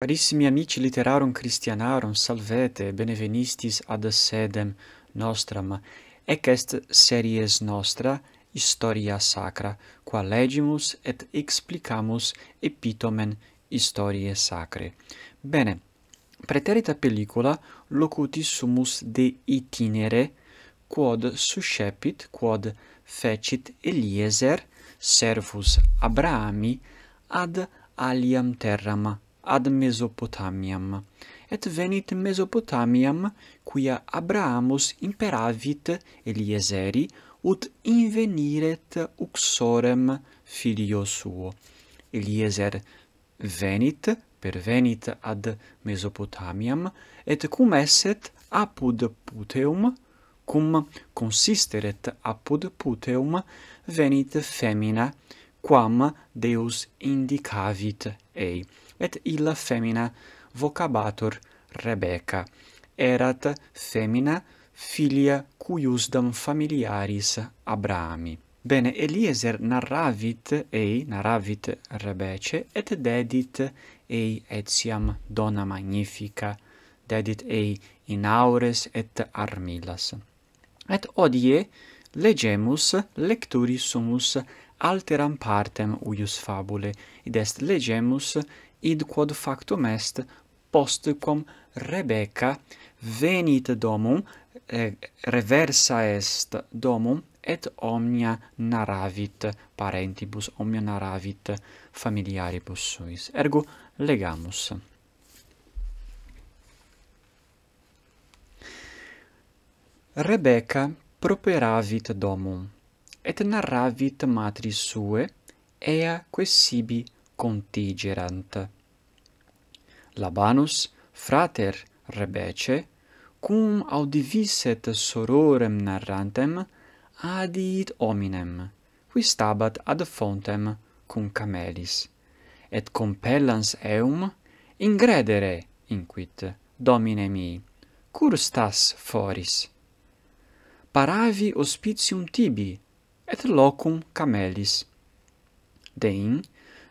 Carissimi amici literarum Christianarum, salvete, benevenistis ad sedem nostram. Ec est series nostra, historia sacra, qua legimus et explicamus epitomen Historiae sacre. Bene, preterita pellicula locuti sumus de itinere, quod suscepit, quod fecit Eliezer, servus Abrahami, ad aliam terram ad Mesopotamiam. Et venit Mesopotamiam, quia Abrahamus imperavit Eliezeri, ut inveniret uxorem filio suo. Eliezer venit, pervenit ad Mesopotamiam, et cum eset apud puteum, cum consisteret apud puteum, venit femina, quam Deus indicavit ei et illa femina vocabatur Rebecca. Erat femina filia cuiusdam familiaris Abrahami. Bene, Eliezer narravit ei, narravit Rebece, et dedit ei etiam dona magnifica, dedit ei in aures et armillas. Et odie legemus, lecturi sumus alteram partem uius fabule, id est legemus id quod factum est post cum Rebecca venit domum reversa est domum et omnia naravit parentibus omnia naravit familiaribus suis ergo legamus Rebecca properavit domum et narravit matris sue ea quae sibi contigerant. Labanus frater rebece, cum audivisset sororem narrantem, adit hominem, qui stabat ad fontem cum camelis, et compellans eum ingredere inquit domine mii, cur stas foris. Paravi hospitium tibi, et locum camelis. Dein,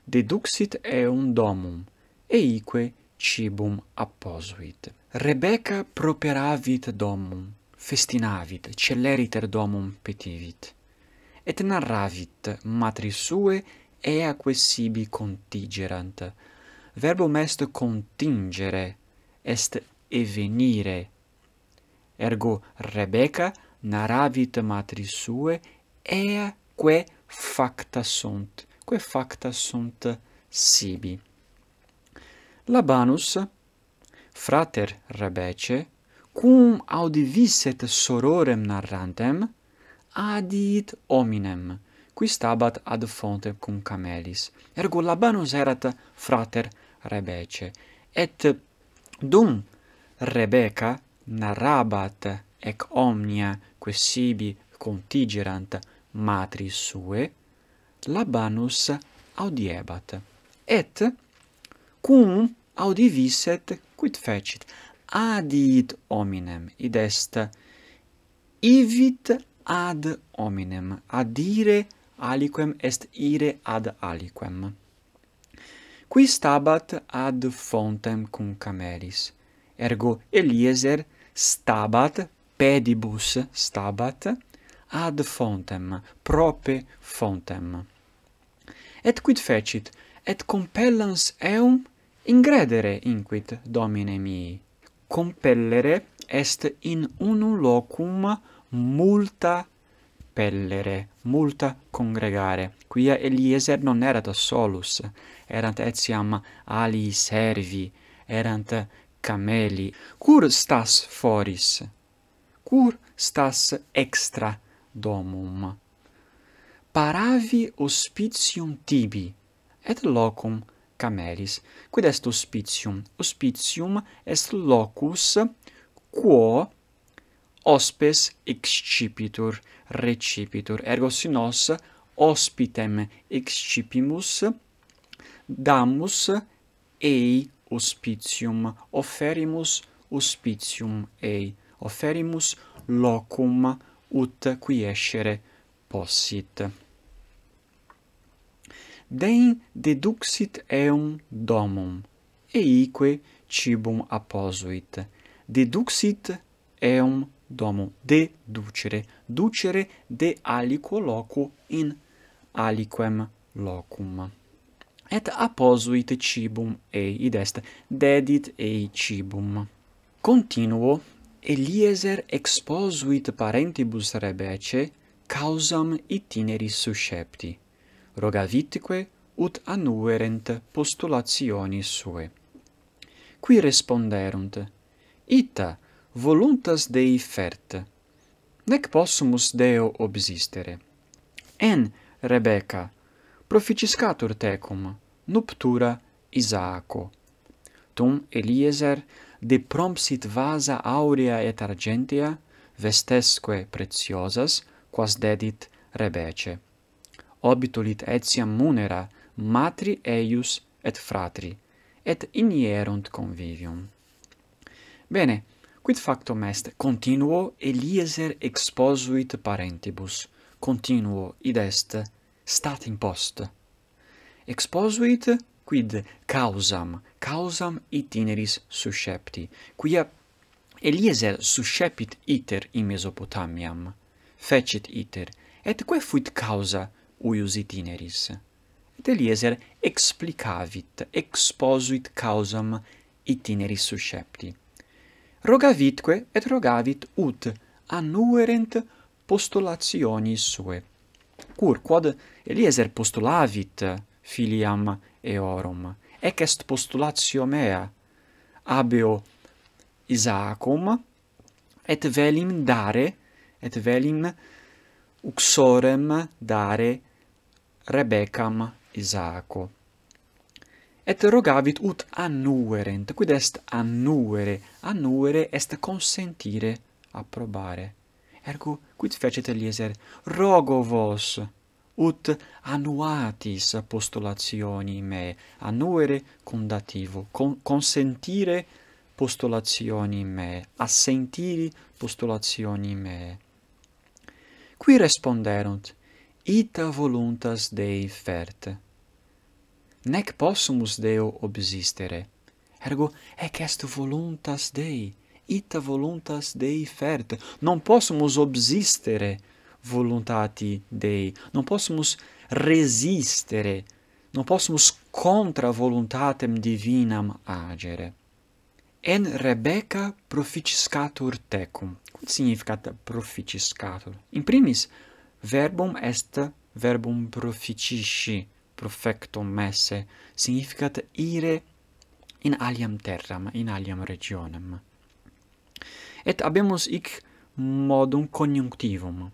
deduxit eum domum, eique cibum apposuit. Rebecca properavit domum, festinavit, celeriter domum petivit, et narravit matri sue eaque sibi contigerant. Verbum est contingere, est evenire. Ergo Rebecca narravit matri sue eaque facta sunt, quae facta sunt sibi. Labanus, frater Rebece, cum audivisset sororem narrantem, adit hominem, qui stabat ad fonte cum camelis. Ergo Labanus erat frater Rebece, et dum Rebeca narrabat ec omnia quae sibi contigerant matris suae, labanus audiebat. Et cum audivisset quid fecit? Adit hominem, id est, ivit ad hominem, adire aliquem est ire ad aliquem. Qui stabat ad fontem cum cameris? Ergo Eliezer stabat, pedibus stabat, ad fontem, prope fontem et quid fecit et compellans eum ingredere inquit domine mihi compellere est in unum locum multa pellere multa congregare quia eliezer non erat solus erant etiam ali servi erant cameli cur stas foris cur stas extra domum paravi hospitium tibi et locum cameris quid est hospitium hospitium est locus quo hospes excipitur recipitur ergo si nos hospitem excipimus damus ei hospitium offerimus hospitium ei offerimus locum ut qui escere possit dein deduxit eum domum et ique cibum aposuit deduxit eum domum de ducere ducere de aliquo loco in aliquem locum et aposuit cibum ei id est dedit ei cibum continuo Eliezer exposuit parentibus rebece causam itineris suscepti rogavitque ut annuerent postulationi sue. Qui responderunt, ita voluntas Dei fert, nec possumus Deo obsistere. En, Rebeca, proficiscatur tecum, nuptura Isaaco. Tum, Eliezer, de prompsit vasa aurea et argentia, vestesque preciosas, quas dedit Rebece. Obitolit etiam munera matri eius et fratri et inierunt convivium bene quid factum est continuo eliezer exposuit parentibus continuo id est stat in post exposuit quid causam causam itineris suscepti quia Eliezer suscepit iter in Mesopotamiam fecit iter et quae fuit causa uius itineris. Et Eliezer explicavit, exposuit causam itineris suscepti. Rogavitque et rogavit ut annuerent postulationi sue. Cur quod Eliezer postulavit filiam eorum, ec est postulatio mea, abeo Isaacum, et velim dare, et velim uxorem dare Rebecam Isaaco. Et rogavit ut annuerent, quid est annuere? Annuere est consentire, approbare. Ergo, quid fecit Eliezer? Rogo vos, ut annuatis postulationi me, annuere condativo, con consentire postulationi me, assentiri postulationi me. Qui responderunt, ita voluntas Dei fert. Nec possumus Deo obsistere, ergo ec est voluntas Dei, ita voluntas Dei fert. Non possumus obsistere voluntati Dei, non possumus resistere, non possumus contra voluntatem divinam agere. En Rebecca proficiscatur tecum. Quid significat proficiscatur? In primis, verbum est verbum proficisci profectum esse significat ire in aliam terram in aliam regionem et habemus hic modum conjunctivum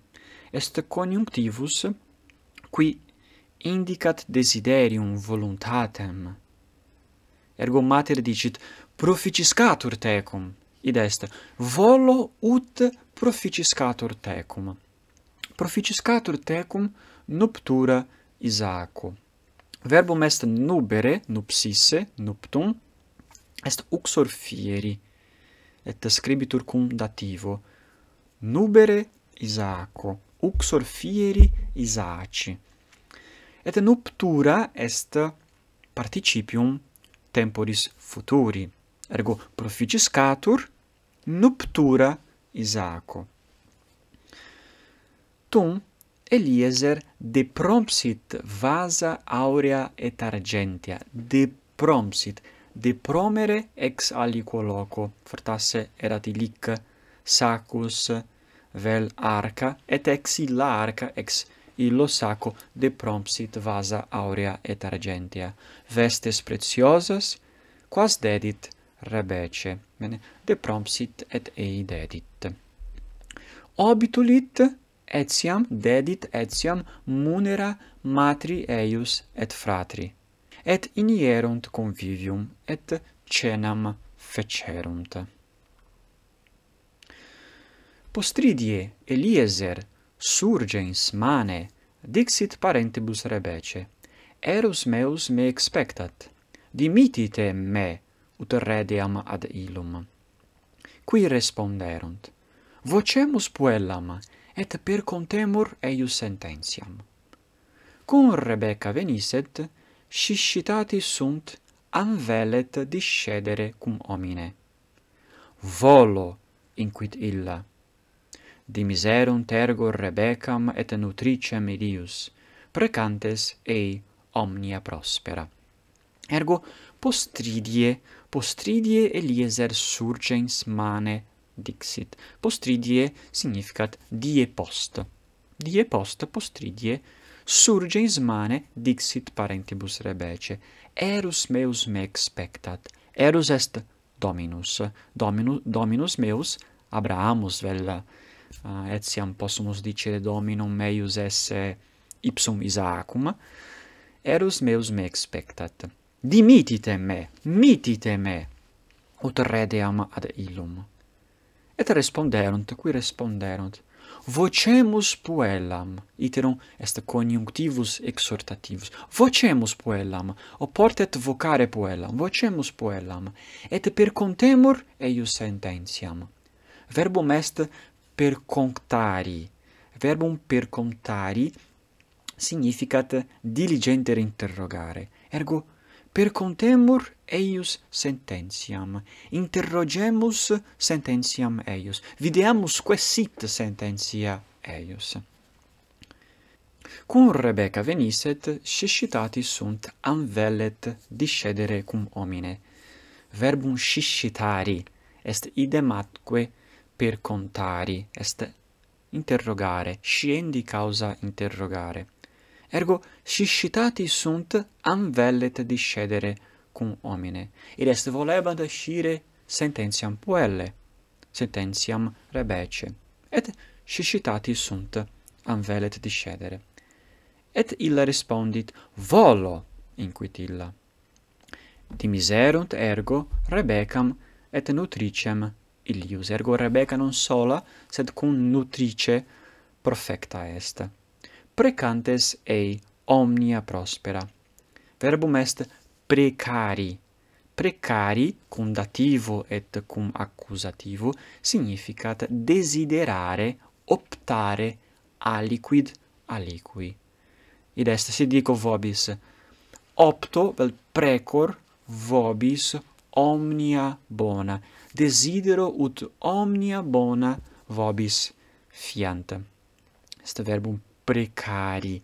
est conjunctivus qui indicat desiderium voluntatem ergo mater dicit proficiscatur tecum id est volo ut proficiscatur tecum proficiscatur tecum nuptura Isaaco. Verbum est nubere, nupsisse, nuptum, est uxor fieri, et scribitur cum dativo. Nubere Isaaco, uxor fieri Isaaci. Et nuptura est participium temporis futuri. Ergo, proficiscatur, nuptura Isaaco tum Eliezer de vasa aurea et argentia, de Depromere de promere ex aliquo loco, fortasse erat illic sacus vel arca, et ex illa arca, ex illo saco, de vasa aurea et argentia. Vestes preciosas, quas dedit Rebece, bene, de et ei dedit. Obitulit, etiam dedit etiam munera matri eius et fratri et inierunt convivium et cenam fecerunt postridie eliezer surgens mane dixit parentibus rebece eros meus me expectat dimitite me ut rediam ad illum qui responderunt vocemus puellam et per contemur eius sententiam. Cum Rebecca venisset, scissitati sunt an velet discedere cum homine. Volo inquit illa. Di miserum tergo Rebecam et nutricia medius, precantes ei omnia prospera. Ergo postridie, postridie Eliezer surgens mane dixit. Postridie significat die post. Die post postridie surge in smane dixit parentibus rebece. Erus meus me expectat. Erus est dominus. dominus dominus meus Abrahamus vel uh, eh, etiam possumus dicere dominum meius esse ipsum Isaacum. Erus meus me expectat. Dimitite me, mitite me, ut redeam ad illum. Et responderunt, qui responderunt, vocemus puellam, iterum est coniunctivus exhortativus, vocemus puellam, oportet vocare puellam, vocemus puellam, et percontemur eius sententiam. Verbum est percontari, verbum percontari significat diligenter interrogare, ergo vocemus percontemur eius sententiam interrogemus sententiam eius videamus quæ sit sententia eius cum rebecca venisset scissitati sunt anvellet velet discedere cum homine verbum scissitari est idem atque percontari est interrogare, sciendi causa interrogare ergo suscitati sunt am vellet discedere cum homine, Et est volebant scire sententiam puelle, sententiam rebece, et suscitati sunt am velet discedere. Et illa respondit, volo, inquit illa. Timiserunt ergo Rebecam et nutricem illius. Ergo Rebeca non sola, sed cum nutrice profecta est precantes ei omnia prospera. Verbum est precari. Precari, cum dativo et cum accusativo, significat desiderare, optare, aliquid, aliqui. Id est, si dico vobis, opto, vel precor, vobis, omnia bona. Desidero ut omnia bona vobis fiant. Est verbum precari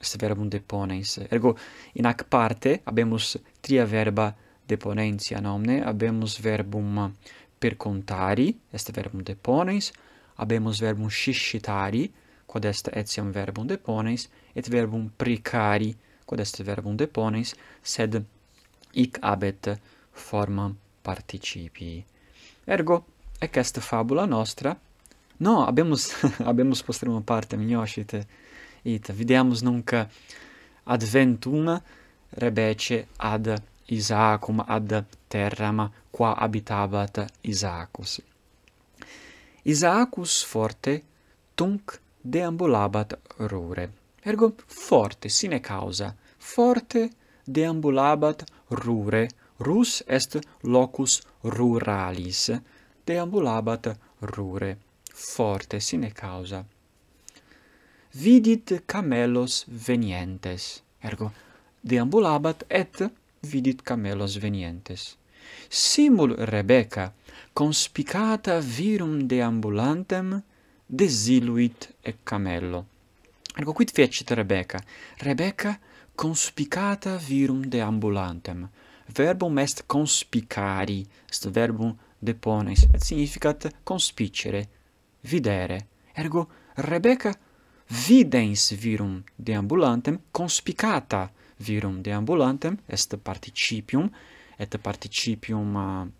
est verbum deponens ergo in ac parte habemus tria verba deponentia nomne habemus verbum per contari est verbum deponens habemus verbum scitari quod est etiam verbum deponens et verbum precari quod est verbum deponens sed ic habet formam participii ergo ec est fabula nostra No, habemus habemus postrema parte mignoscite ita, videamus nunc adventum rebece ad Isaacum ad terram qua habitabat Isaacus. Isaacus forte tunc deambulabat rure. Ergo forte sine causa, forte deambulabat rure. Rus est locus ruralis. Deambulabat rure forte sine causa. Vidit camelos venientes. Ergo, deambulabat et vidit camelos venientes. Simul Rebecca, conspicata virum deambulantem, desiluit e camello. Ergo, quid fecit Rebecca? Rebecca, conspicata virum deambulantem. Verbum est conspicari, est verbum deponens, et significat conspicere, videre. Ergo Rebecca videns virum deambulantem conspicata virum deambulantem est participium et participium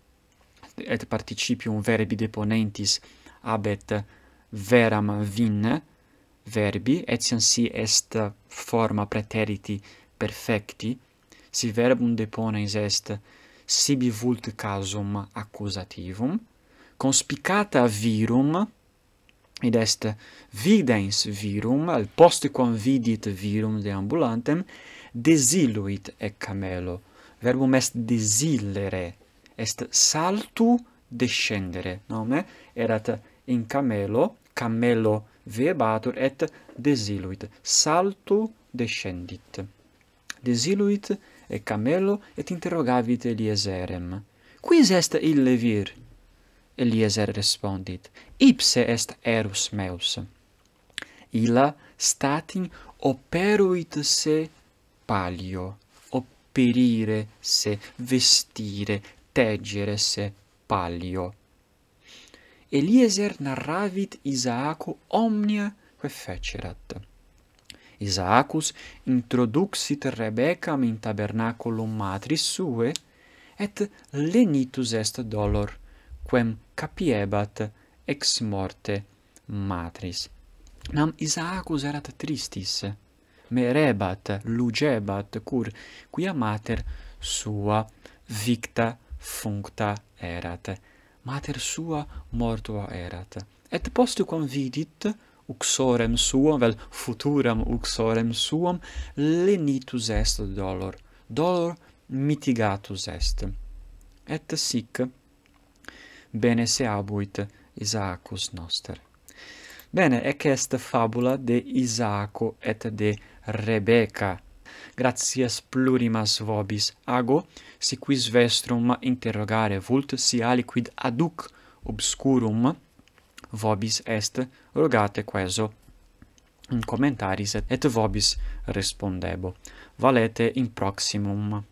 eh, et participium verbi deponentis abet veram vin verbi etiam si est forma preteriti perfecti si verbum deponens est sibi vult casum accusativum conspicata virum Id est videns virum al post quam vidit virum de ambulantem desiluit e camelo verbum est desillere est saltu descendere nomen erat in camelo camelo vebatur et desiluit saltu descendit desiluit e camelo et interrogavit eliaserem quis est vir? Eliezer respondit, ipse est erus meus. Ila statin operuit se palio, operire se, vestire, tegere se palio. Eliezer narravit Isaaco omnia quae fecerat. Isaacus introduxit Rebecam in tabernaculum matris sue, et lenitus est dolor quem capiebat ex morte matris. Nam Isaacus erat tristis, merebat, lugebat, cur quia mater sua victa functa erat, mater sua mortua erat. Et postquam vidit uxorem suam, vel futuram uxorem suam, lenitus est dolor, dolor mitigatus est. Et sic, bene se abuit Isaacus noster. Bene, ec est fabula de Isaaco et de Rebeca. Gratias plurimas vobis ago, si quis vestrum interrogare vult, si aliquid aduc obscurum vobis est rogate queso in commentaris et vobis respondebo. Valete in proximum.